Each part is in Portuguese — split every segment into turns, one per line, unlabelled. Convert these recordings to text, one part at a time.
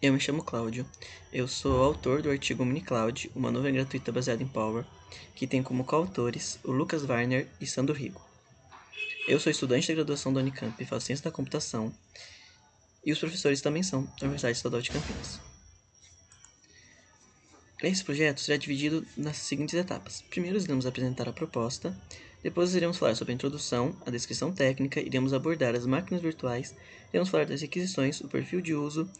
Eu me chamo Cláudio. Eu sou autor do artigo MiniCloud, uma nuvem gratuita baseada em Power, que tem como coautores o Lucas Warner e Sandro Rigo. Eu sou estudante de graduação da Unicamp e faço ciência da computação, e os professores também são da Universidade Estadual de Campinas. Esse projeto será dividido nas seguintes etapas. Primeiro, iremos apresentar a proposta, depois iremos falar sobre a introdução, a descrição técnica, iremos abordar as máquinas virtuais, iremos falar das requisições, o perfil de uso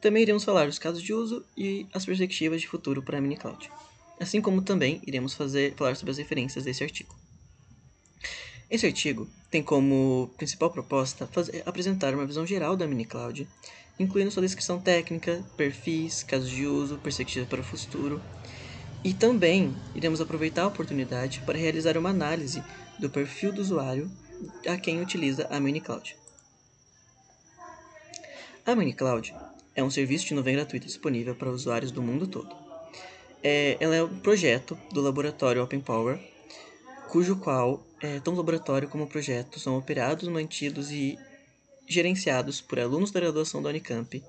também iremos falar dos casos de uso e as perspectivas de futuro para a minicloud. Assim como também iremos fazer, falar sobre as referências desse artigo. Esse artigo tem como principal proposta fazer, apresentar uma visão geral da minicloud, incluindo sua descrição técnica, perfis, casos de uso, perspectivas para o futuro. E também iremos aproveitar a oportunidade para realizar uma análise do perfil do usuário a quem utiliza a minicloud. A minicloud é um serviço de nuvem gratuito disponível para usuários do mundo todo. É, ela é um projeto do laboratório Open Power, cujo qual é, tanto o laboratório como o projeto são operados, mantidos e gerenciados por alunos da graduação da Unicamp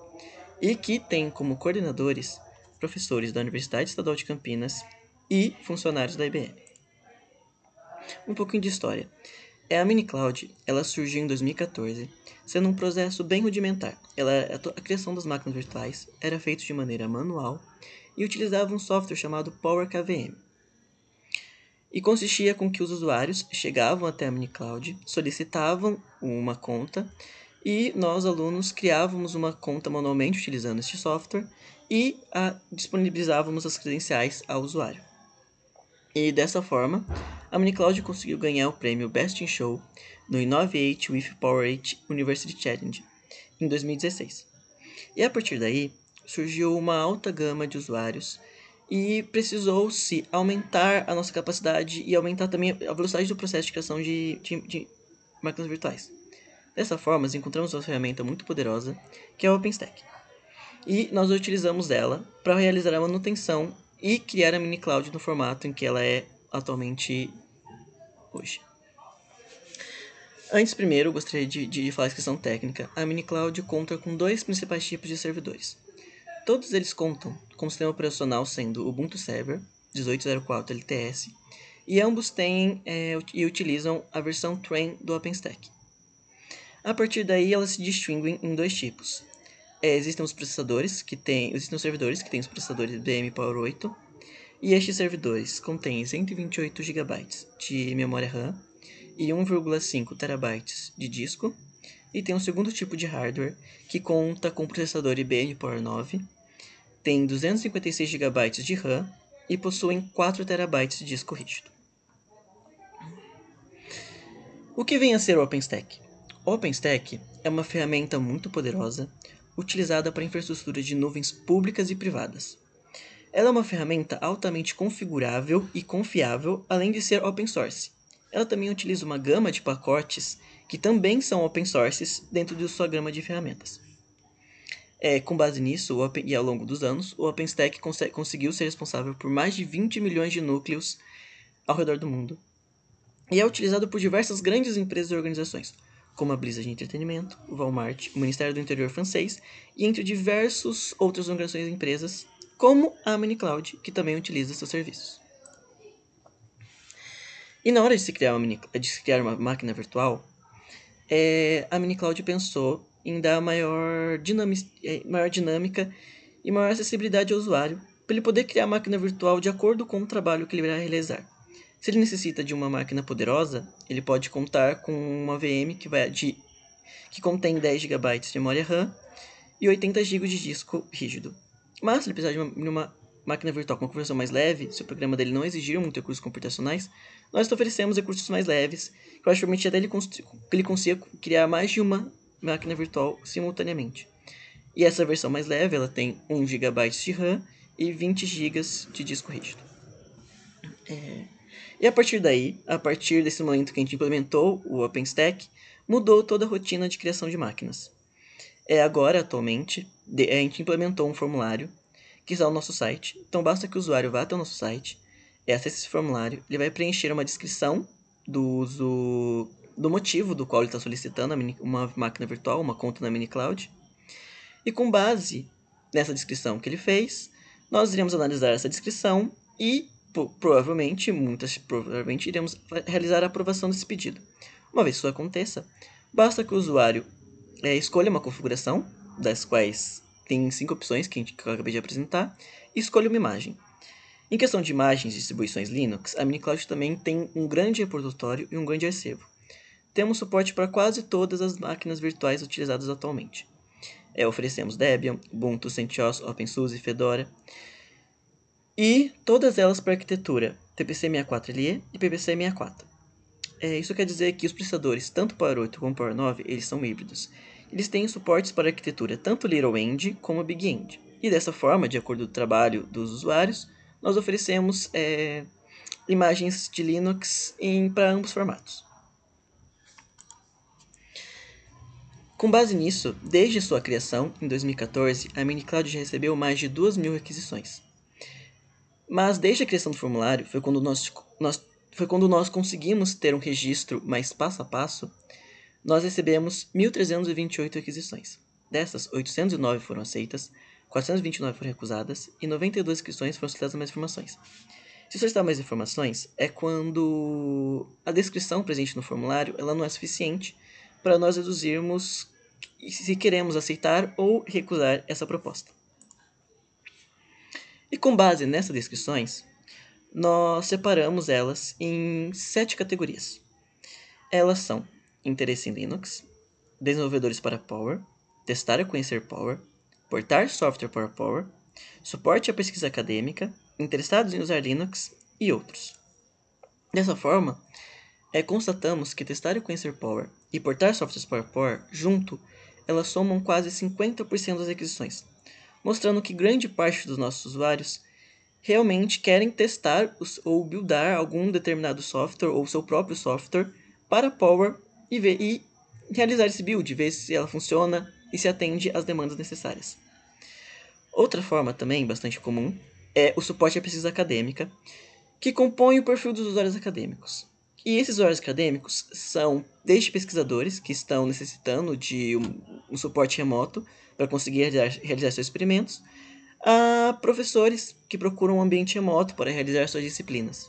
e que tem como coordenadores professores da Universidade Estadual de Campinas e funcionários da IBM. Um pouquinho de história. É a mini cloud. Ela surgiu em 2014, sendo um processo bem rudimentar. Ela, a criação das máquinas virtuais era feita de maneira manual e utilizava um software chamado Power KVM. E consistia com que os usuários chegavam até a mini cloud, solicitavam uma conta e nós alunos criávamos uma conta manualmente utilizando este software e ah, disponibilizávamos as credenciais ao usuário. E dessa forma, a MiniCloud conseguiu ganhar o prêmio Best in Show no Innovate with 8 University Challenge em 2016. E a partir daí, surgiu uma alta gama de usuários e precisou-se aumentar a nossa capacidade e aumentar também a velocidade do processo de criação de, de, de máquinas virtuais. Dessa forma, encontramos uma ferramenta muito poderosa que é a OpenStack. E nós utilizamos ela para realizar a manutenção e criar a mini cloud no formato em que ela é atualmente hoje. Antes, primeiro, eu gostaria de, de falar a questão técnica. A mini cloud conta com dois principais tipos de servidores. Todos eles contam com o sistema operacional sendo Ubuntu Server 18.04 LTS e ambos têm é, e utilizam a versão Train do OpenStack. A partir daí, elas se distinguem em dois tipos: é, existem os processadores que tem, existem os servidores que têm os processadores BM Power 8 e estes servidores contêm 128 GB de memória RAM e 1,5 TB de disco e tem um segundo tipo de hardware que conta com o processador IBM Power 9, tem 256 GB de RAM e possuem 4 TB de disco rígido. O que vem a ser o OpenStack? O OpenStack é uma ferramenta muito poderosa utilizada para infraestruturas de nuvens públicas e privadas. Ela é uma ferramenta altamente configurável e confiável, além de ser open source. Ela também utiliza uma gama de pacotes que também são open sources dentro de sua gama de ferramentas. É, com base nisso, Open, e ao longo dos anos, o OpenStack cons conseguiu ser responsável por mais de 20 milhões de núcleos ao redor do mundo. E é utilizado por diversas grandes empresas e organizações, como a Blizzard Entretenimento, o Walmart, o Ministério do Interior francês e entre diversas outras organizações e empresas, como a Minicloud, que também utiliza seus serviços. E na hora de se criar uma, mini, de se criar uma máquina virtual, é, a Minicloud pensou em dar maior, é, maior dinâmica e maior acessibilidade ao usuário, para ele poder criar a máquina virtual de acordo com o trabalho que ele irá realizar. Se ele necessita de uma máquina poderosa, ele pode contar com uma VM que, vai de, que contém 10 GB de memória RAM e 80 GB de disco rígido. Mas se ele precisar de uma, de uma máquina virtual com uma conversão mais leve, se o programa dele não exigir muitos recursos computacionais, nós oferecemos recursos mais leves, que permitir até ele, ele consiga criar mais de uma máquina virtual simultaneamente. E essa versão mais leve, ela tem 1 GB de RAM e 20 GB de disco rígido. É... E a partir daí, a partir desse momento que a gente implementou o OpenStack, mudou toda a rotina de criação de máquinas. É agora, atualmente, a gente implementou um formulário que está no nosso site. Então basta que o usuário vá até o nosso site, acesse esse formulário, ele vai preencher uma descrição do uso do motivo do qual ele está solicitando uma máquina virtual, uma conta na minicloud. E com base nessa descrição que ele fez, nós iremos analisar essa descrição e Tipo, provavelmente, muitas provavelmente iremos realizar a aprovação desse pedido. Uma vez que isso aconteça, basta que o usuário é, escolha uma configuração, das quais tem cinco opções que, eu acabei de apresentar, e escolha uma imagem. Em questão de imagens e distribuições Linux, a MiniCloud também tem um grande repositório e um grande acervo. Temos suporte para quase todas as máquinas virtuais utilizadas atualmente. É, oferecemos Debian, Ubuntu, CentOS, OpenSUSE, Fedora e todas elas para arquitetura TPC64 LE e PPC64. É, isso quer dizer que os processadores, tanto para 8 como para 9, eles são híbridos. Eles têm suportes para arquitetura tanto Little End como Big End. E dessa forma, de acordo com o trabalho dos usuários, nós oferecemos é, imagens de Linux para ambos formatos. Com base nisso, desde sua criação, em 2014, a Minicloud já recebeu mais de 2 mil requisições. Mas desde a criação do formulário foi quando nós, nós, foi quando nós conseguimos ter um registro mais passo a passo, nós recebemos 1.328 requisições. Dessas, 809 foram aceitas, 429 foram recusadas e 92 inscrições foram solicitadas mais informações. Se solicitar mais informações, é quando a descrição presente no formulário ela não é suficiente para nós reduzirmos se queremos aceitar ou recusar essa proposta. E com base nessas descrições, nós separamos elas em sete categorias. Elas são interesse em Linux, desenvolvedores para Power, testar e conhecer Power, portar software para Power, suporte à pesquisa acadêmica, interessados em usar Linux e outros. Dessa forma, é, constatamos que testar e conhecer Power e portar softwares para Power junto, elas somam quase 50% das requisições mostrando que grande parte dos nossos usuários realmente querem testar ou buildar algum determinado software ou seu próprio software para Power e, ver, e realizar esse build, ver se ela funciona e se atende às demandas necessárias. Outra forma também bastante comum é o suporte à pesquisa acadêmica, que compõe o perfil dos usuários acadêmicos. E esses usuários acadêmicos são desde pesquisadores que estão necessitando de um, um suporte remoto para conseguir realizar seus experimentos, a professores que procuram um ambiente remoto para realizar suas disciplinas.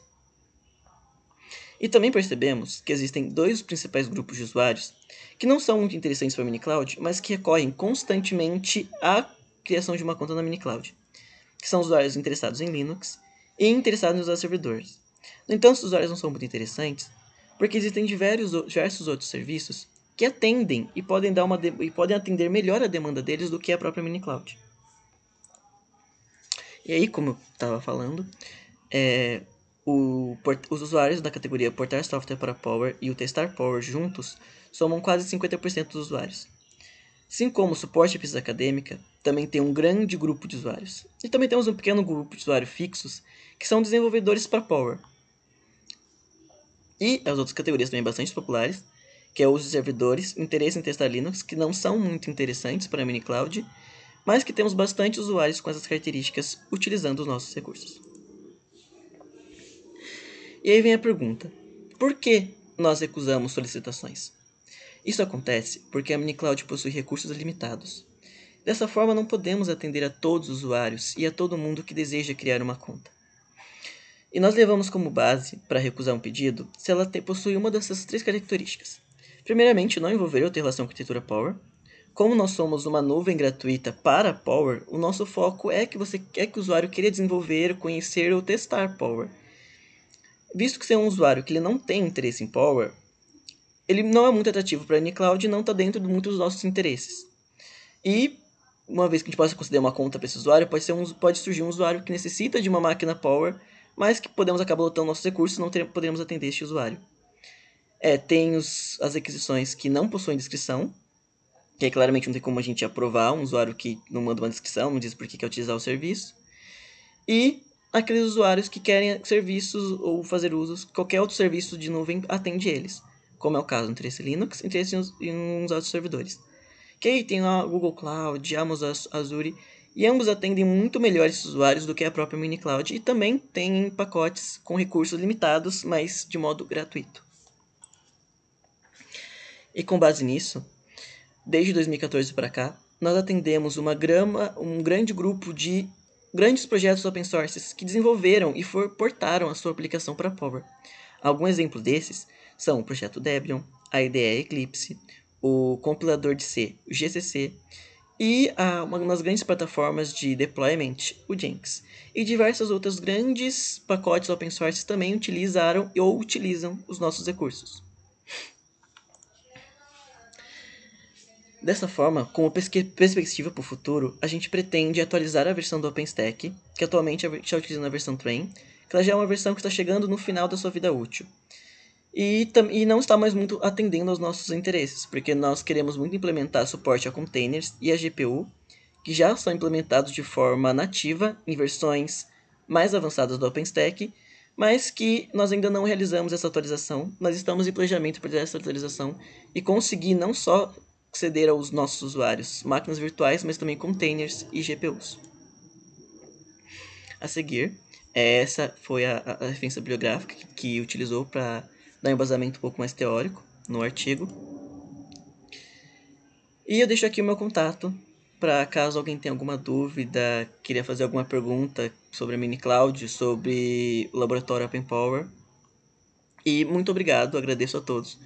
E também percebemos que existem dois principais grupos de usuários que não são muito interessantes para a MiniCloud, mas que recorrem constantemente à criação de uma conta na MiniCloud, que são usuários interessados em Linux e interessados em usar servidores. No entanto, os usuários não são muito interessantes, porque existem diversos, diversos outros serviços que atendem e podem, dar uma e podem atender melhor a demanda deles do que a própria mini cloud. E aí, como eu estava falando, é, o, os usuários da categoria Portar Software para Power e o Testar Power juntos somam quase 50% dos usuários. Assim como o suporte à pesquisa acadêmica, também tem um grande grupo de usuários. E também temos um pequeno grupo de usuários fixos, que são desenvolvedores para Power. E as outras categorias também bastante populares, que é os uso de servidores, interesse em testar Linux, que não são muito interessantes para a mini cloud, mas que temos bastante usuários com essas características utilizando os nossos recursos. E aí vem a pergunta: por que nós recusamos solicitações? Isso acontece porque a mini cloud possui recursos limitados. Dessa forma, não podemos atender a todos os usuários e a todo mundo que deseja criar uma conta. E nós levamos como base, para recusar um pedido, se ela possui uma dessas três características: Primeiramente, não envolver ter relação com a arquitetura Power. Como nós somos uma nuvem gratuita para Power, o nosso foco é que você quer é que o usuário queira desenvolver, conhecer ou testar Power. Visto que você é um usuário que ele não tem interesse em Power, ele não é muito atrativo para a Ncloud e não está dentro de muitos dos nossos interesses. E, uma vez que a gente possa conceder uma conta para esse usuário, pode, ser um, pode surgir um usuário que necessita de uma máquina Power, mas que podemos acabar lotando nossos recursos e não ter, poderemos atender este usuário. É, tem os, as requisições que não possuem descrição, que aí, claramente não tem como a gente aprovar um usuário que não manda uma descrição, não diz por que quer utilizar o serviço. E aqueles usuários que querem serviços ou fazer usos, qualquer outro serviço de nuvem atende eles, como é o caso entre esse Linux entre esse, e uns outros servidores. Que aí tem a Google Cloud, Amazon Azure, e ambos atendem muito melhor esses usuários do que a própria mini cloud e também têm pacotes com recursos limitados, mas de modo gratuito. E com base nisso, desde 2014 para cá, nós atendemos uma grama, um grande grupo de grandes projetos open source que desenvolveram e for, portaram a sua aplicação para Power. Alguns exemplos desses são o projeto Debian, a IDE Eclipse, o compilador de C, o GCC, e a, uma das grandes plataformas de deployment, o Jenks. E diversos outros grandes pacotes open source também utilizaram ou utilizam os nossos recursos. Dessa forma, a perspectiva para o futuro, a gente pretende atualizar a versão do OpenStack, que atualmente é, está utilizando a versão Train, que ela já é uma versão que está chegando no final da sua vida útil. E, e, não está mais muito atendendo aos nossos interesses, porque nós queremos muito implementar suporte a containers e a GPU, que já são implementados de forma nativa em versões mais avançadas do OpenStack, mas que nós ainda não realizamos essa atualização, nós estamos em planejamento para essa atualização e conseguir não só ceder aos nossos usuários máquinas virtuais, mas também containers e GPUs. A seguir, essa foi a, a referência bibliográfica que, utilizou para dar um embasamento um pouco mais teórico no artigo. E eu deixo aqui o meu contato para caso alguém tenha alguma dúvida, queria fazer alguma pergunta sobre a MiniCloud, sobre o laboratório Open Power. E muito obrigado, agradeço a todos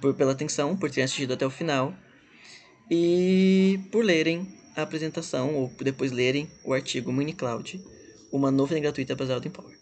por, pela atenção, por terem assistido até o final e por lerem a apresentação ou depois lerem o artigo Mini Cloud, uma nuvem gratuita baseada em Power.